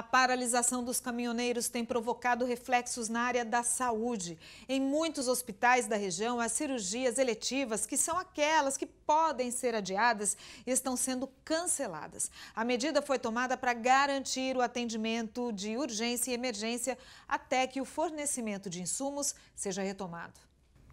A paralisação dos caminhoneiros tem provocado reflexos na área da saúde. Em muitos hospitais da região, as cirurgias eletivas, que são aquelas que podem ser adiadas, estão sendo canceladas. A medida foi tomada para garantir o atendimento de urgência e emergência até que o fornecimento de insumos seja retomado.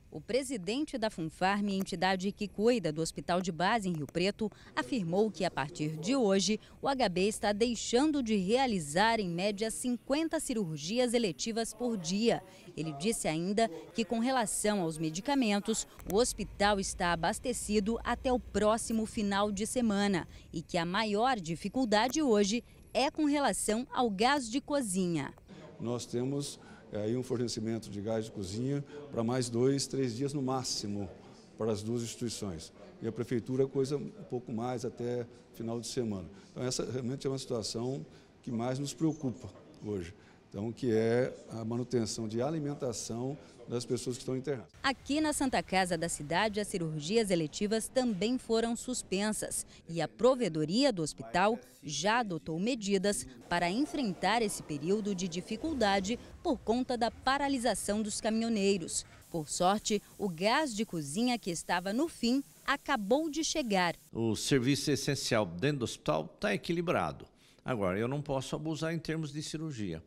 O presidente da Funfarm, entidade que cuida do hospital de base em Rio Preto, afirmou que a partir de hoje o HB está deixando de realizar em média 50 cirurgias eletivas por dia. Ele disse ainda que com relação aos medicamentos, o hospital está abastecido até o próximo final de semana e que a maior dificuldade hoje é com relação ao gás de cozinha. Nós temos é aí um fornecimento de gás de cozinha para mais dois, três dias no máximo para as duas instituições. E a prefeitura, coisa um pouco mais até final de semana. Então, essa realmente é uma situação que mais nos preocupa hoje. Então, que é a manutenção de alimentação das pessoas que estão internadas. Aqui na Santa Casa da cidade, as cirurgias eletivas também foram suspensas e a provedoria do hospital já adotou medidas para enfrentar esse período de dificuldade por conta da paralisação dos caminhoneiros. Por sorte, o gás de cozinha que estava no fim acabou de chegar. O serviço essencial dentro do hospital está equilibrado. Agora, eu não posso abusar em termos de cirurgia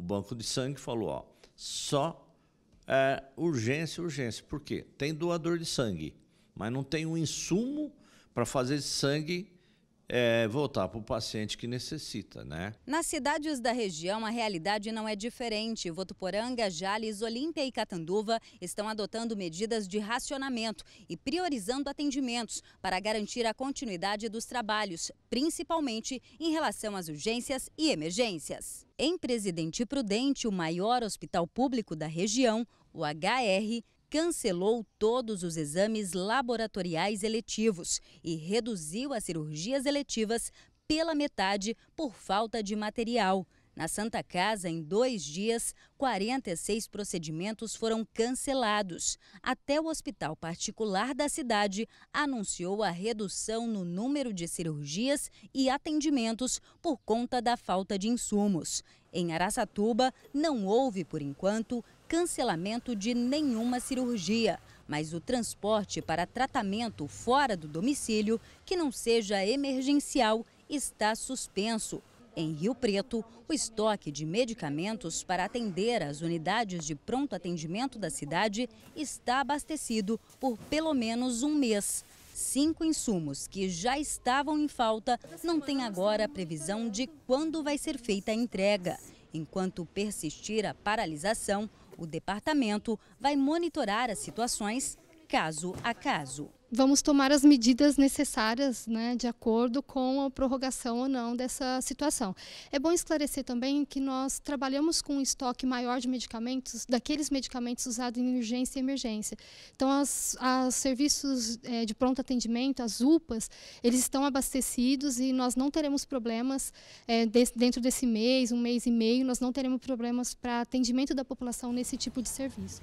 o banco de sangue falou, ó, só é, urgência, urgência. Por quê? Tem doador de sangue, mas não tem um insumo para fazer esse sangue é, voltar para o paciente que necessita, né? Nas cidades da região, a realidade não é diferente. Votuporanga, Jales, Olímpia e Catanduva estão adotando medidas de racionamento e priorizando atendimentos para garantir a continuidade dos trabalhos, principalmente em relação às urgências e emergências. Em Presidente Prudente, o maior hospital público da região, o HR cancelou todos os exames laboratoriais eletivos e reduziu as cirurgias eletivas pela metade por falta de material. Na Santa Casa, em dois dias, 46 procedimentos foram cancelados. Até o hospital particular da cidade anunciou a redução no número de cirurgias e atendimentos por conta da falta de insumos. Em Araçatuba, não houve, por enquanto, cancelamento de nenhuma cirurgia, mas o transporte para tratamento fora do domicílio, que não seja emergencial, está suspenso. Em Rio Preto, o estoque de medicamentos para atender as unidades de pronto atendimento da cidade está abastecido por pelo menos um mês. Cinco insumos que já estavam em falta não têm agora a previsão de quando vai ser feita a entrega. Enquanto persistir a paralisação, o departamento vai monitorar as situações caso a caso. Vamos tomar as medidas necessárias, né, de acordo com a prorrogação ou não dessa situação. É bom esclarecer também que nós trabalhamos com um estoque maior de medicamentos, daqueles medicamentos usados em urgência e emergência. Então, as, as serviços é, de pronto atendimento, as UPAs, eles estão abastecidos e nós não teremos problemas é, de, dentro desse mês, um mês e meio, nós não teremos problemas para atendimento da população nesse tipo de serviço.